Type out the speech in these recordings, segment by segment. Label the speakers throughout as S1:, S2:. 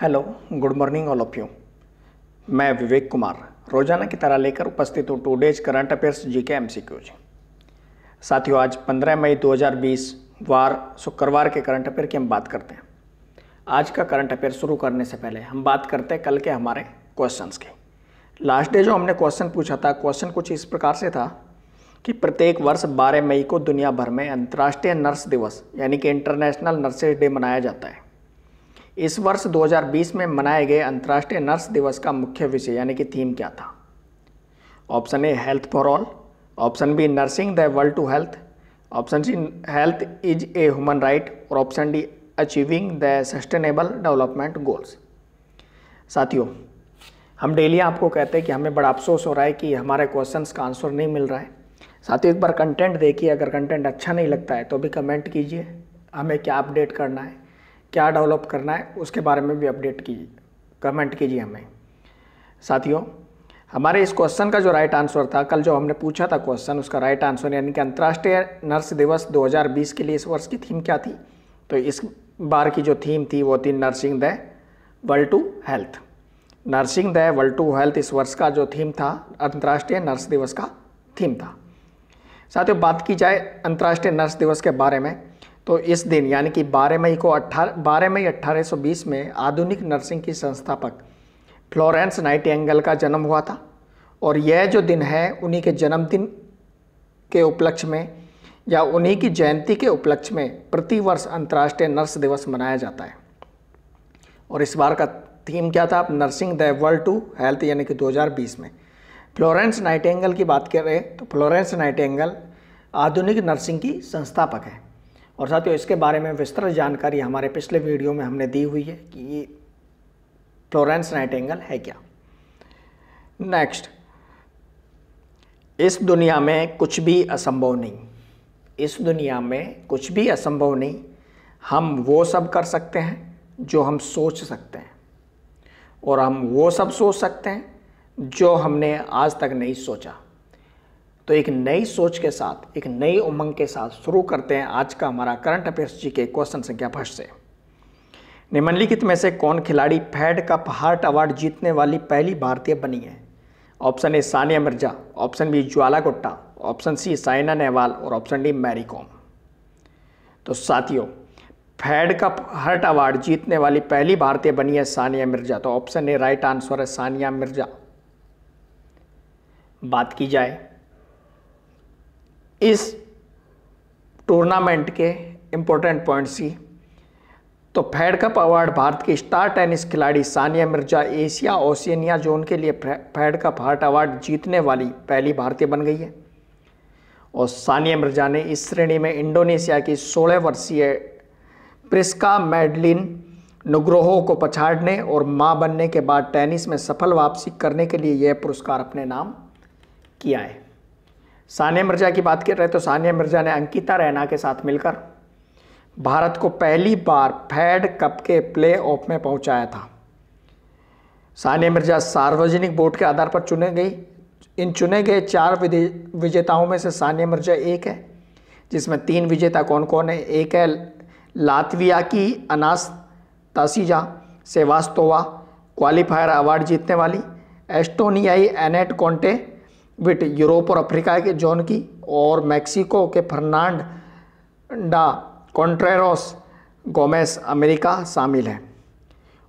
S1: hello good morning all of you मैं विवेक कुमार रोजाना की तरह लेकर उपस्थित हूँ today's current affairs G K एम साथियों आज 15 मई 2020 वार शुक्रवार के करंट अफेयर की हम बात करते हैं आज का करंट अफेयर शुरू करने से पहले हम बात करते हैं कल के हमारे क्वेश्चंस की लास्ट डे जो हमने क्वेश्चन पूछा था क्वेश्चन कुछ इस प्रकार से था कि प्रत्येक वर्ष बारह मई को दुनिया भर में अंतर्राष्ट्रीय नर्स दिवस यानी कि इंटरनेशनल नर्सेज डे मनाया जाता है इस वर्ष 2020 में मनाए गए अंतर्राष्ट्रीय नर्स दिवस का मुख्य विषय यानी कि थीम क्या था option A health for all option B nursing the world to health option C health is a human right और option D achieving the sustainable development goals साथियों हम डेली आपको कहते हैं कि हमें बड़ा अफसोस हो रहा है कि हमारे क्वेश्चन का आंसर नहीं मिल रहा है साथियों एक बार कंटेंट देखिए अगर कंटेंट अच्छा नहीं लगता है तो भी कमेंट कीजिए हमें क्या अपडेट करना है क्या डेवलप करना है उसके बारे में भी अपडेट कीजिए कमेंट कीजिए हमें साथियों हमारे इस क्वेश्चन का जो राइट आंसर था कल जो हमने पूछा था क्वेश्चन उसका राइट आंसर यानी कि अंतर्राष्ट्रीय नर्स दिवस 2020 के लिए इस वर्ष की थीम क्या थी तो इस बार की जो थीम थी वो थी nursing the world to health nursing the world to health इस वर्ष का जो थीम था अंतर्राष्ट्रीय नर्स दिवस का थीम था साथियों बात की जाए अंतर्राष्ट्रीय नर्स दिवस के बारे में तो इस दिन यानी कि 12 मई को अट्ठारह बारह मई 1820 में आधुनिक नर्सिंग की संस्थापक फ्लोरेंस नाइट एंगल का जन्म हुआ था और यह जो दिन है उन्हीं के जन्मदिन के उपलक्ष्य में या उन्हीं की जयंती के उपलक्ष्य में प्रतिवर्ष अंतर्राष्ट्रीय नर्स दिवस मनाया जाता है और इस बार का थीम क्या था nursing the world to health यानी कि 2020 में फ्लोरेंस नाइटेंगल की बात करें तो फ्लोरेंस नाइटेंगल आधुनिक नर्सिंग की संस्थापक है और साथियों इसके बारे में विस्तृत जानकारी हमारे पिछले वीडियो में हमने दी हुई है कि ये फ्लोरेंस नाइट एंगल है क्या नेक्स्ट इस दुनिया में कुछ भी असंभव नहीं इस दुनिया में कुछ भी असंभव नहीं हम वो सब कर सकते हैं जो हम सोच सकते हैं और हम वो सब सोच सकते हैं जो हमने आज तक नहीं सोचा तो एक नई सोच के साथ एक नई उमंग के साथ शुरू करते हैं आज का हमारा करंट अफेयर्स जी के क्वेश्चन संख्या फर्स्ट से निम्नलिखित में से कौन खिलाड़ी फैड कप हार्ट अवार्ड जीतने वाली पहली भारतीय बनी है option A Sania Mirza option B Jwala Gutta option C Saina Nehwal और ऑप्शन डी मैरी कॉम तो साथियों फैड कप हर्ट अवार्ड जीतने वाली पहली भारतीय बनी है सानिया मिर्जा तो ऑप्शन ए राइट आंसर है सानिया मिर्जा बात की जाए इस टूर्नामेंट के इम्पोर्टेंट पॉइंट्स की तो फेड कप अवार्ड भारत के स्टार टेनिस खिलाड़ी Sania Mirza Asia Oceania zone के लिए फेड कप हार्ट अवार्ड जीतने वाली पहली भारतीय बन गई है और सानिया मिर्जा ने इस श्रेणी में इंडोनेशिया की 16 वर्षीय प्रिस्का मेडलिन नुग्रोहो को पछाड़ने और मां बनने के बाद टेनिस में सफल वापसी करने के लिए यह पुरस्कार अपने नाम किया है सानिया मिर्जा की बात कर रहे तो सानिया मिर्जा ने अंकिता रैना के साथ मिलकर भारत को पहली बार फैड कप के प्ले ऑफ में पहुंचाया था सानिया मिर्जा सार्वजनिक बोर्ड के आधार पर चुने गई इन चुने गए चार विजेताओं में से सानिया मिर्जा एक है जिसमें तीन विजेता कौन कौन है एक है लातविया की Anastasija Sevastova qualifier award जीतने वाली एस्टोनियाई एनेट कॉन्टे विट यूरोप और अफ्रीका के जॉन की और मैक्सिको के फर्नांड डा कॉन्ट्रेरोस गोमेस अमेरिका शामिल हैं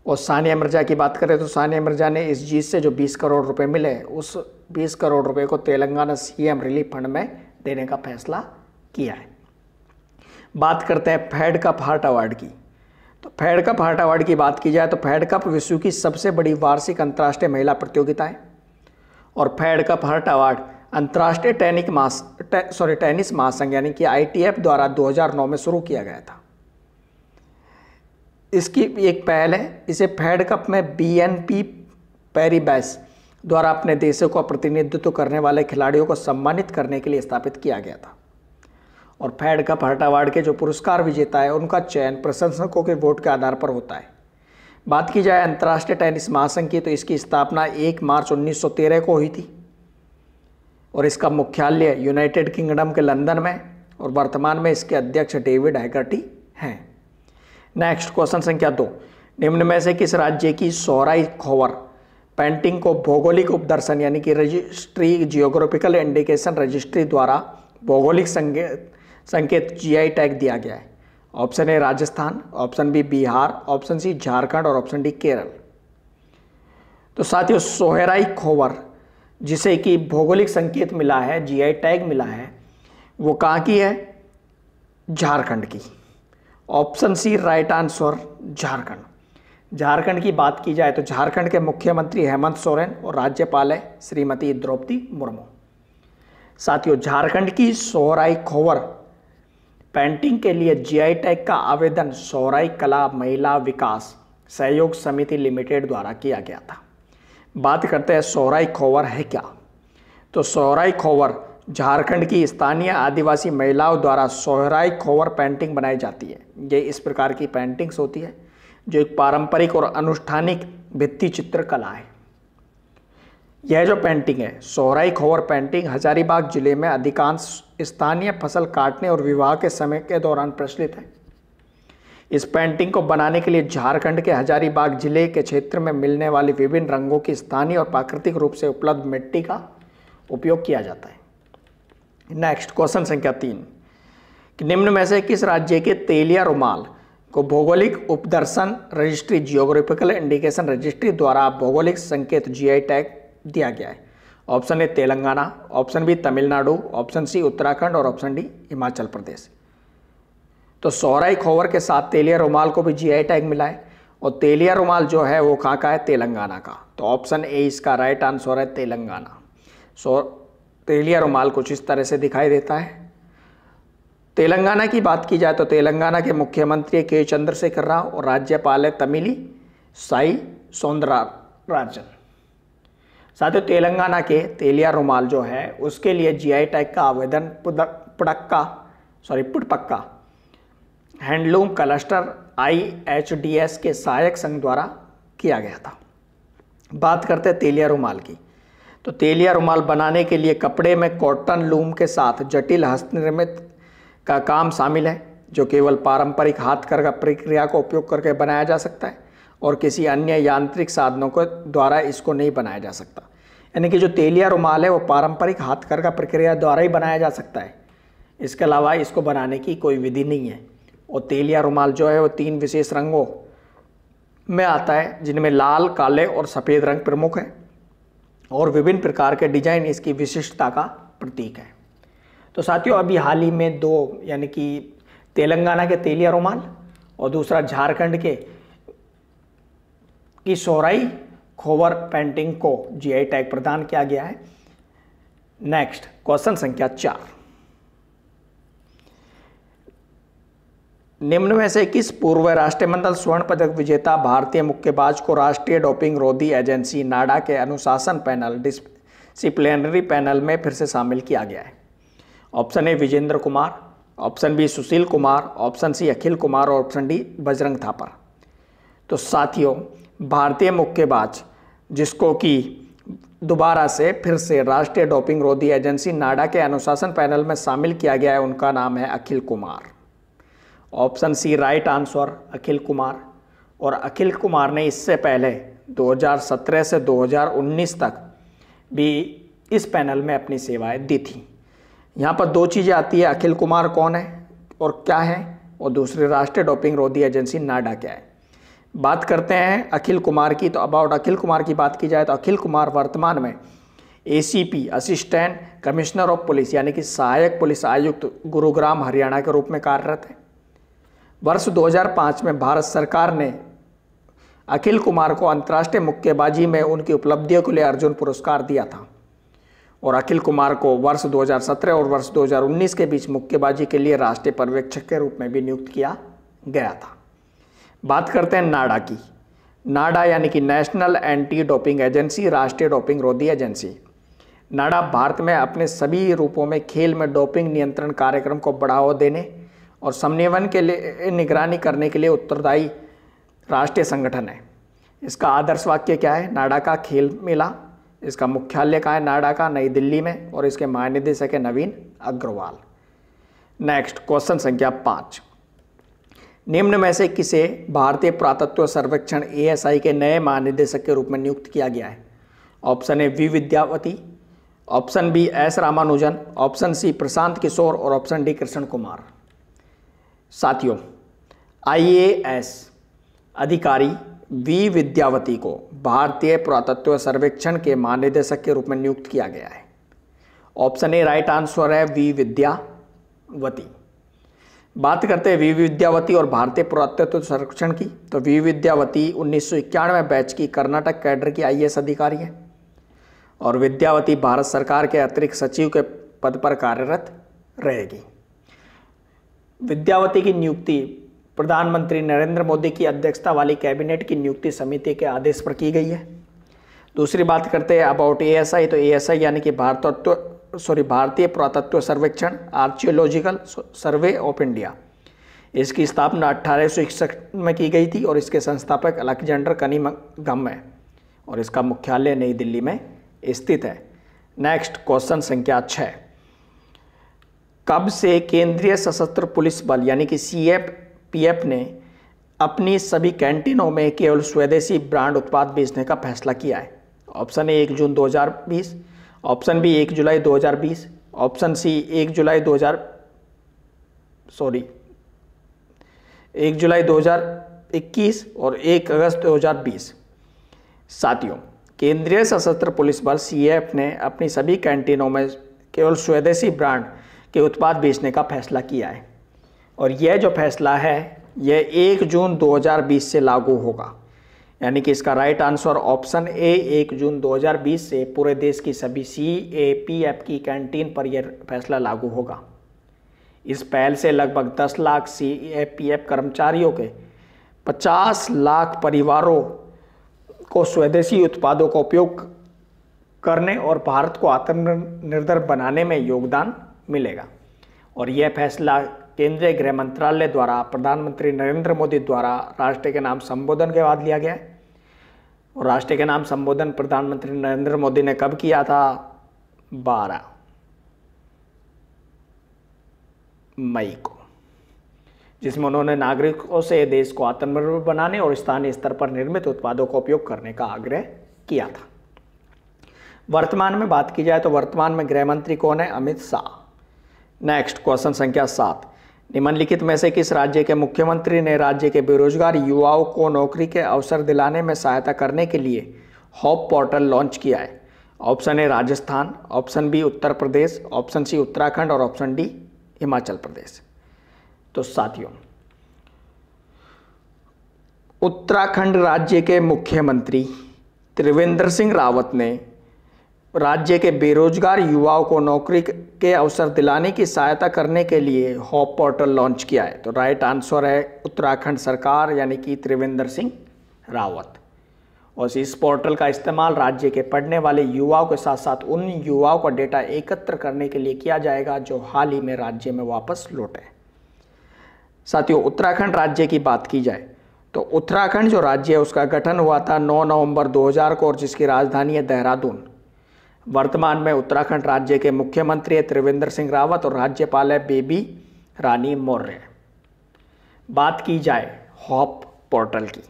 S1: और सानिया मिर्जा की बात करें तो सानिया मिर्जा ने इस जीत से जो 20 करोड़ रुपए मिले उस 20 करोड़ रुपए को तेलंगाना सीएम रिलीफ फंड में देने का फैसला किया है बात करते हैं फेड कप हार्ट अवार्ड की तो फेड कप हार्ट अवार्ड की बात की जाए तो फेड कप विश्व की सबसे बड़ी वार्षिक अंतर्राष्ट्रीय महिला प्रतियोगिताएँ और फेड कप हर्ट अवार्ड अंतर्राष्ट्रीय टेनिक मास टे, सॉरी टेनिस महासंघ यानी कि आईटीएफ द्वारा 2009 में शुरू किया गया था इसकी एक पहल है इसे फेड कप में बी एन पी द्वारा अपने देशों का प्रतिनिधित्व करने वाले खिलाड़ियों को सम्मानित करने के लिए स्थापित किया गया था और फेड कप हर्ट अवार्ड के जो पुरस्कार विजेता है उनका चयन प्रशंसकों के वोट के आधार पर होता है बात की जाए अंतर्राष्ट्रीय टेनिस महासंघ की तो इसकी स्थापना 1 मार्च 1913 को हुई थी और इसका मुख्यालय यूनाइटेड किंगडम के लंदन में और वर्तमान में इसके अध्यक्ष डेविड हैगर्टी हैं नेक्स्ट क्वेश्चन संख्या दो निम्न में से किस राज्य की सोराई खोवर पेंटिंग को भौगोलिक उपदर्शन यानी कि रजिस्ट्री जियोग्राफिकल इंडिकेशन रजिस्ट्री द्वारा भौगोलिक संकेत संकेत जी टैग दिया गया है option A Rajasthan option B Bihar option C Jharkhand और ऑप्शन डी केरल तो साथियों सोहराई खोवर जिसे कि भौगोलिक संकेत मिला है जीआई टैग मिला है वो कहाँ की है झारखंड की option C right answer Jharkhand Jharkhand की बात की जाए तो झारखंड के मुख्यमंत्री हेमंत सोरेन और राज्यपाल है श्रीमती द्रौपदी मुर्मू साथियों झारखंड की सोहराई खोवर पेंटिंग के लिए जीआई टैग का आवेदन सौराई कला महिला विकास सहयोग समिति लिमिटेड द्वारा किया गया था बात करते हैं सौराई खोवर है क्या तो सौराई खोवर झारखंड की स्थानीय आदिवासी महिलाओं द्वारा सोहराई खोवर पेंटिंग बनाई जाती है ये इस प्रकार की पेंटिंग्स होती है जो एक पारंपरिक और अनुष्ठानिक भित्ति चित्रकला है यह जो पेंटिंग है सोराई खोर पेंटिंग हजारीबाग जिले में अधिकांश स्थानीय फसल काटने और विवाह के समय के दौरान प्रचलित है इस पेंटिंग को बनाने के लिए झारखंड के हजारीबाग जिले के क्षेत्र में मिलने वाली विभिन्न रंगों की स्थानीय और प्राकृतिक रूप से उपलब्ध मिट्टी का उपयोग किया जाता है नेक्स्ट क्वेश्चन संख्या तीन कि निम्न में से किस राज्य के तेलिया रुमाल को भौगोलिक उपदर्शन रजिस्ट्री जियोग्राफिकल इंडिकेशन रजिस्ट्री द्वारा भौगोलिक संकेत जीआई टैग दिया गया है option A Telangana option B Tamil Nadu option C Uttarakhand और ऑप्शन डी हिमाचल प्रदेश तो सौराई खोवर के साथ तेलिया रुमाल को भी जीआई टैग मिला है और तेलिया रुमाल जो है वो कहाँ का है तेलंगाना का तो ऑप्शन ए इसका राइट आंसर है तेलंगाना सो तेलिया रुमाल कुछ इस तरह से दिखाई देता है तेलंगाना की बात की जाए तो तेलंगाना के मुख्यमंत्री के चंद्रशेखर राव और राज्यपाल है तमिली साई सौंदरा राजन साथ ही तेलंगाना के तेलिया रुमाल जो है उसके लिए जीआई टैग का आवेदन Pudakka sorry Puttapaka handloom cluster IHDS के सहायक संघ द्वारा किया गया था बात करते हैं तेलिया रुमाल की तो तेलिया रुमाल बनाने के लिए कपड़े में कॉटन लूम के साथ जटिल हस्तनिर्मित का काम शामिल है जो केवल पारंपरिक हाथ कर प्रक्रिया का उपयोग करके बनाया जा सकता है और किसी अन्य यांत्रिक साधनों के द्वारा इसको नहीं बनाया जा सकता यानी कि जो तेलिया रुमाल है वो पारंपरिक हाथकर का प्रक्रिया द्वारा ही बनाया जा सकता है इसके अलावा इसको बनाने की कोई विधि नहीं है और तेलिया रुमाल जो है वो तीन विशेष रंगों में आता है जिनमें लाल काले और सफ़ेद रंग प्रमुख हैं और विभिन्न प्रकार के डिजाइन इसकी विशिष्टता का प्रतीक है तो साथियों अभी हाल ही में दो यानी कि तेलंगाना के तेलिया रुमाल और दूसरा झारखंड के किशोराई खोवर पेंटिंग को जीआई टैग प्रदान किया गया है नेक्स्ट क्वेश्चन संख्या चार निम्न में से किस पूर्व राष्ट्रीय मंडल स्वर्ण पदक विजेता भारतीय मुक्केबाज को राष्ट्रीय डोपिंग रोधी एजेंसी नाडा के अनुशासन पैनल डिसिप्लिनरी पैनल में फिर से शामिल किया गया है option A Vijender Kumar option B Sushil Kumar option C Akhil Kumar और ऑप्शन डी बजरंग थापर तो साथियों भारतीय मुक्केबाज जिसको कि दोबारा से फिर से राष्ट्रीय डोपिंग रोधी एजेंसी नाडा के अनुशासन पैनल में शामिल किया गया है उनका नाम है Akhil Kumar option C right answer Akhil Kumar और अखिल कुमार ने इससे पहले 2017 से 2019 तक भी इस पैनल में अपनी सेवाएं दी थी यहाँ पर दो चीज़ें आती है अखिल कुमार कौन है और क्या है और दूसरी राष्ट्रीय डोपिंग रोधी एजेंसी नाडा क्या है बात करते हैं अखिल कुमार की तो अबाउट अखिल कुमार की बात की जाए तो अखिल कुमार वर्तमान में ACP assistant commissioner of police यानी कि सहायक पुलिस आयुक्त गुरुग्राम हरियाणा के रूप में कार्यरत हैं वर्ष 2005 में भारत सरकार ने अखिल कुमार को अंतर्राष्ट्रीय मुक्केबाजी में उनकी उपलब्धियों के लिए अर्जुन पुरस्कार दिया था और अखिल कुमार को वर्ष 2017 और वर्ष 2019 के बीच मुक्केबाजी के लिए राष्ट्रीय पर्यवेक्षक के रूप में भी नियुक्त किया गया था बात करते हैं नाडा की नाडा यानी कि नेशनल एंटी डोपिंग एजेंसी राष्ट्रीय डोपिंग रोधी एजेंसी नाडा भारत में अपने सभी रूपों में खेल में डोपिंग नियंत्रण कार्यक्रम को बढ़ावा देने और समन्वयन के लिए निगरानी करने के लिए उत्तरदायी राष्ट्रीय संगठन है इसका आदर्श वाक्य क्या है नाडा का खेल मेला इसका मुख्यालय कहाँ है नाडा का नई दिल्ली में और इसके महानिदेशक है नवीन अग्रवाल नेक्स्ट क्वेश्चन संख्या पाँच निम्न में से किसे भारतीय पुरातत्व सर्वेक्षण ए के नए महानिदेशक के रूप में नियुक्त किया गया है option A V Vidyavathi option B S Ramanujan option C Prashant Kishor और ऑप्शन डी कृष्ण कुमार साथियों आईएएस अधिकारी वी विद्यावती को भारतीय पुरातत्व सर्वेक्षण के महानिदेशक के रूप में नियुक्त किया गया है ऑप्शन ए राइट आंसर है वी विद्यावती बात करते हैं वी विद्यावती और भारतीय पुरातत्व संरक्षण की तो वी विद्यावती उन्नीस बैच की कर्नाटक कैडर की आईएएस अधिकारी है और विद्यावती भारत सरकार के अतिरिक्त सचिव के पद पर कार्यरत रहेगी विद्यावती की नियुक्ति प्रधानमंत्री नरेंद्र मोदी की अध्यक्षता वाली कैबिनेट की नियुक्ति समिति के आदेश पर की गई है दूसरी बात करते हैं अबाउट एएसआई तो एएसआई यानी कि भारतत्व सॉरी भारतीय पुरातत्व सर्वेक्षण आर्चियोलॉजिकल सर्वे ऑफ इंडिया इसकी स्थापना अट्ठारह में की गई थी और इसके संस्थापक अलेक्जेंडर गम है और इसका मुख्यालय नई दिल्ली में स्थित है नेक्स्ट क्वेश्चन संख्या छः कब से केंद्रीय सशस्त्र पुलिस बल यानी कि सी एफ पी एफ ने अपनी सभी कैंटीनों में केवल स्वदेशी ब्रांड उत्पाद बेचने का फैसला किया है ऑप्शन ए एक जून 2020 ऑप्शन बी एक जुलाई 2020 ऑप्शन सी एक जुलाई 2000 सॉरी एक जुलाई 2021 और एक अगस्त 2020 साथियों केंद्रीय सशस्त्र पुलिस बल सीएएफ ने अपनी सभी कैंटीनों में केवल स्वदेशी ब्रांड के उत्पाद बेचने का फैसला किया है और यह जो फैसला है यह 1 जून 2020 से लागू होगा यानी कि इसका राइट आंसर ऑप्शन ए एक जून 2020 से पूरे देश की सभी सी ए पी एफ की कैंटीन पर यह फैसला लागू होगा इस पहल से लगभग 10 lakh C A P F कर्मचारियों के 50 लाख परिवारों को स्वदेशी उत्पादों का उपयोग करने और भारत को आत्मनिर्भर बनाने में योगदान मिलेगा और यह फैसला केंद्रीय गृह मंत्रालय द्वारा प्रधानमंत्री नरेंद्र मोदी द्वारा राष्ट्र के नाम संबोधन के बाद लिया गया है और राष्ट्र के नाम संबोधन प्रधानमंत्री नरेंद्र मोदी ने कब किया था बारह मई को जिसमें उन्होंने नागरिकों से देश को आत्मनिर्भर बनाने और स्थानीय स्तर पर निर्मित उत्पादों का उपयोग करने का आग्रह किया था वर्तमान में बात की जाए तो वर्तमान में गृह मंत्री कौन है अमित शाह नेक्स्ट क्वेश्चन संख्या सात निम्नलिखित में से किस राज्य के मुख्यमंत्री ने राज्य के बेरोजगार युवाओं को नौकरी के अवसर दिलाने में सहायता करने के लिए हॉप पोर्टल लॉन्च किया है option A Rajasthan option B Uttar Pradesh option C Uttarakhand और ऑप्शन डी हिमाचल प्रदेश तो साथियों उत्तराखंड राज्य के मुख्यमंत्री त्रिवेंद्र सिंह रावत ने राज्य के बेरोजगार युवाओं को नौकरी के अवसर दिलाने की सहायता करने के लिए हॉप पोर्टल लॉन्च किया है तो राइट आंसर है उत्तराखंड सरकार यानी कि त्रिवेंद्र सिंह रावत और इस पोर्टल का इस्तेमाल राज्य के पढ़ने वाले युवाओं के साथ साथ उन युवाओं का डेटा एकत्र करने के लिए किया जाएगा जो हाल ही में राज्य में वापस लौटे साथियों उत्तराखंड राज्य की बात की जाए तो उत्तराखंड जो राज्य है उसका गठन हुआ था 9 नवंबर 2000 को और जिसकी राजधानी है देहरादून वर्तमान में उत्तराखंड राज्य के मुख्यमंत्री है त्रिवेंद्र सिंह रावत और राज्यपाल है बेबी रानी मौर्य बात की जाए हॉप पोर्टल की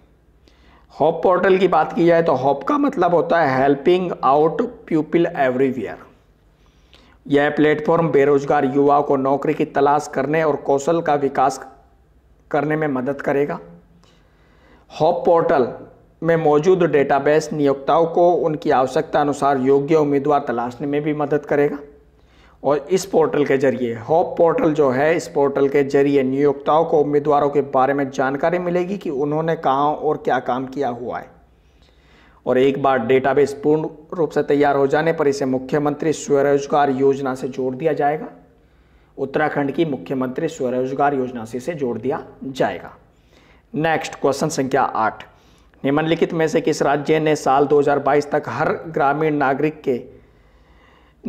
S1: हॉप पोर्टल की बात की जाए तो हॉप का मतलब होता है हेल्पिंग आउट पीपल एवरीवेयर यह प्लेटफॉर्म बेरोजगार युवाओं को नौकरी की तलाश करने और कौशल का विकास करने में मदद करेगा हॉप पोर्टल में मौजूद डेटाबेस नियोक्ताओं को उनकी आवश्यकता अनुसार योग्य उम्मीदवार तलाशने में भी मदद करेगा और इस पोर्टल के जरिए होप पोर्टल जो है इस पोर्टल के जरिए नियोक्ताओं को उम्मीदवारों के बारे में जानकारी मिलेगी कि उन्होंने कहाँ और क्या काम किया हुआ है और एक बार डेटाबेस पूर्ण रूप से तैयार हो जाने पर इसे मुख्यमंत्री स्वरोजगार योजना से जोड़ दिया जाएगा उत्तराखंड की मुख्यमंत्री स्वरोजगार योजना से इसे जोड़ दिया जाएगा नेक्स्ट क्वेश्चन संख्या आठ निम्नलिखित में से किस राज्य ने साल 2022 तक हर ग्रामीण नागरिक के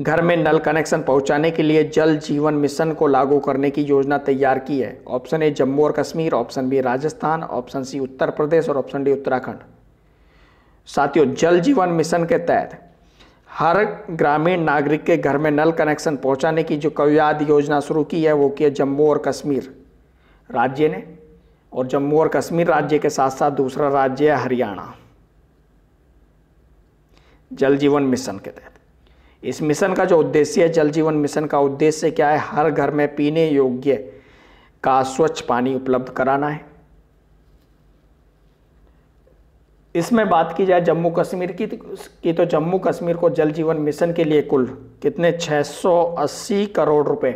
S1: घर में नल कनेक्शन पहुंचाने के लिए जल जीवन मिशन को लागू करने की योजना तैयार की है ऑप्शन ए जम्मू और Kashmir option B Rajasthan option C Uttar Pradesh और ऑप्शन डी उत्तराखंड साथियों जल जीवन मिशन के तहत हर ग्रामीण नागरिक के घर में नल कनेक्शन पहुंचाने की जो कव्याद योजना शुरू की है वो की है जम्मू और कश्मीर राज्य ने और जम्मू और कश्मीर राज्य के साथ साथ दूसरा राज्य है हरियाणा जल जीवन मिशन के तहत इस मिशन का जो उद्देश्य है जल जीवन मिशन का उद्देश्य क्या है हर घर में पीने योग्य का स्वच्छ पानी उपलब्ध कराना है इसमें बात की जाए जम्मू कश्मीर की की तो जम्मू कश्मीर को जल जीवन मिशन के लिए कुल कितने 680 करोड़ रुपए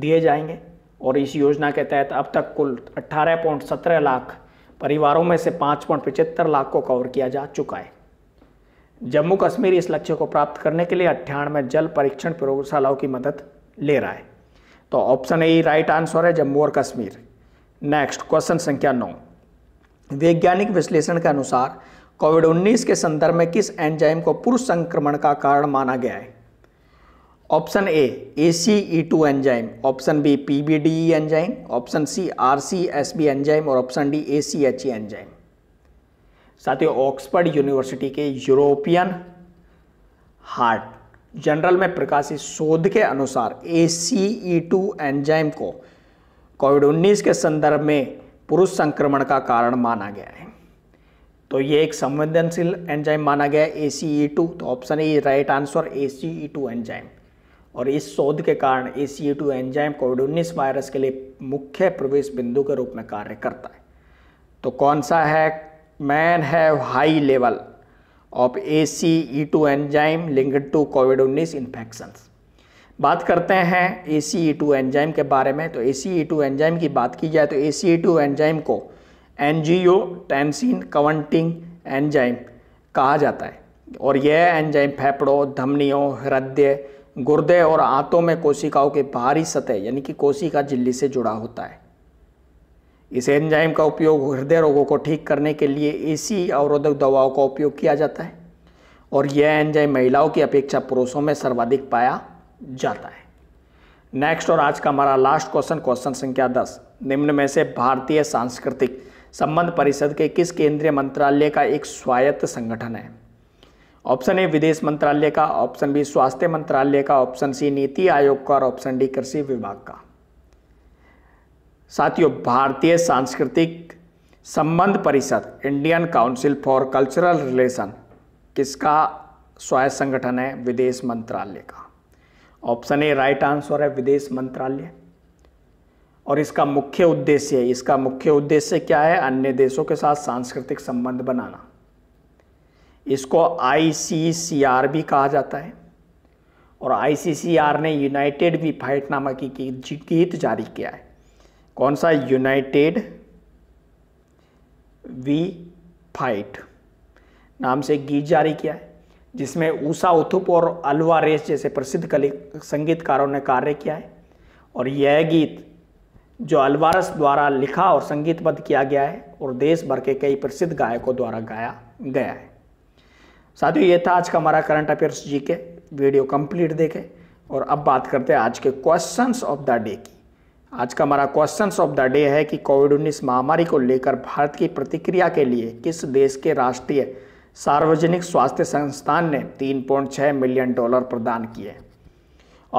S1: दिए जाएंगे और इस योजना के तहत अब तक कुल अट्ठारह लाख परिवारों में से पाँच पॉइंट लाख को कवर किया जा चुका है जम्मू कश्मीर इस लक्ष्य को प्राप्त करने के लिए अट्ठानवे जल परीक्षण प्रयोगशालाओं की मदद ले रहा है तो ऑप्शन ए राइट आंसर है जम्मू और कश्मीर नेक्स्ट क्वेश्चन संख्या नौ वैज्ञानिक विश्लेषण के अनुसार कोविड 19 के संदर्भ में किस एंजाइम को पुरुष संक्रमण का कारण माना गया है option A A C E two enzyme option B P B D E enzyme option C R C S B enzyme और option D A C H E enzyme साथियों ऑक्सफर्ड यूनिवर्सिटी के यूरोपियन हार्ट जनरल में प्रकाशित शोध के अनुसार A C E two enzyme को covid 19 के संदर्भ में पुरुष संक्रमण का कारण माना गया है तो ये एक संवेदनशील एंजाइम माना गया है ए सी ई टू तो option A right answer A C E two enzyme और इस शोध के कारण A C two enzyme covid उन्नीस वायरस के लिए मुख्य प्रवेश बिंदु के रूप में कार्य करता है तो कौन सा है मैन है high level of A C E two enzyme linked to covid उन्नीस इन्फेक्शंस बात करते हैं ए सी ई टू एंजाइम के बारे में तो A C E two enzyme की बात की जाए तो A C E two enzyme को angiotensin converting enzyme कहा जाता है और यह एंजाइम फेफड़ों धमनियों हृदय गुर्दे और आंतों में कोशिकाओं के बाहरी सतह यानी कि कोशिका झिल्ली से जुड़ा होता है इस एंजाइम का उपयोग हृदय रोगों को ठीक करने के लिए एसी अवरोधक दवाओं का उपयोग किया जाता है और यह एंजाइम महिलाओं की अपेक्षा पुरुषों में सर्वाधिक पाया जाता है नेक्स्ट और आज का हमारा लास्ट क्वेश्चन क्वेश्चन संख्या दस निम्न में से भारतीय सांस्कृतिक संबंध परिषद के किस केंद्रीय मंत्रालय का एक स्वायत्त संगठन है ऑप्शन ए विदेश मंत्रालय का ऑप्शन बी स्वास्थ्य मंत्रालय का ऑप्शन सी नीति आयोग का और ऑप्शन डी कृषि विभाग का साथियों भारतीय सांस्कृतिक संबंध परिषद Indian council for cultural relation किसका स्वायत्त संगठन है विदेश मंत्रालय का ऑप्शन ए राइट आंसर है विदेश मंत्रालय और इसका मुख्य उद्देश्य इसका मुख्य उद्देश्य क्या है अन्य देशों के साथ सांस्कृतिक संबंध बनाना इसको आईसीसीआर भी कहा जाता है और आईसीसीआर ने यूनाइटेड वी फाइट नामक गीत जारी किया है कौन सा यूनाइटेड वी फाइट नाम से गीत जारी किया है जिसमें ऊषा उथुप और अलवा रेस जैसे प्रसिद्ध कली संगीतकारों ने कार्य किया है और यह गीत जो अलवारस द्वारा लिखा और संगीतबद्ध किया गया है और देश भर के कई प्रसिद्ध गायकों द्वारा गाया गया है साथियों ये था आज का हमारा करंट अफेयर्स जी के वीडियो कंप्लीट देखें और अब बात करते हैं आज के क्वेश्चंस ऑफ द डे की आज का हमारा क्वेश्चंस ऑफ द डे है कि कोविड उन्नीस महामारी को लेकर भारत की प्रतिक्रिया के लिए किस देश के राष्ट्रीय सार्वजनिक स्वास्थ्य संस्थान ने 3.6 मिलियन डॉलर प्रदान किए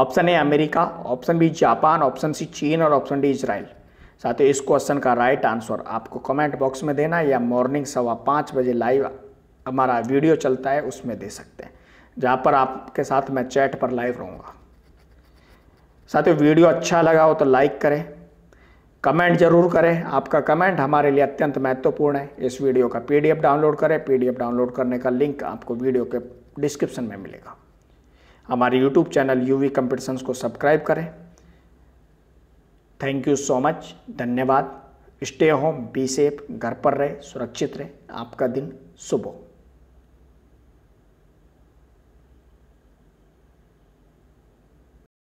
S1: option A America option B Japan option C चीन और ऑप्शन डी इसराइल साथ ही इस क्वेश्चन का राइट आंसर आपको कमेंट बॉक्स में देना या मॉर्निंग सवा पाँच बजे लाइव हमारा वीडियो चलता है उसमें दे सकते हैं जहाँ पर आपके साथ मैं चैट पर लाइव रहूँगा ही वीडियो अच्छा लगा हो तो लाइक करें कमेंट जरूर करें आपका कमेंट हमारे लिए अत्यंत महत्वपूर्ण है इस वीडियो का पीडीएफ डाउनलोड करें पीडीएफ डाउनलोड करने का लिंक आपको वीडियो के डिस्क्रिप्शन में मिलेगा हमारे यूट्यूब चैनल यूवी कंपटीशंस को सब्सक्राइब करें थैंक यू सो मच धन्यवाद स्टे होम बी सेफ घर पर रहे सुरक्षित रहे आपका दिन शुभ हो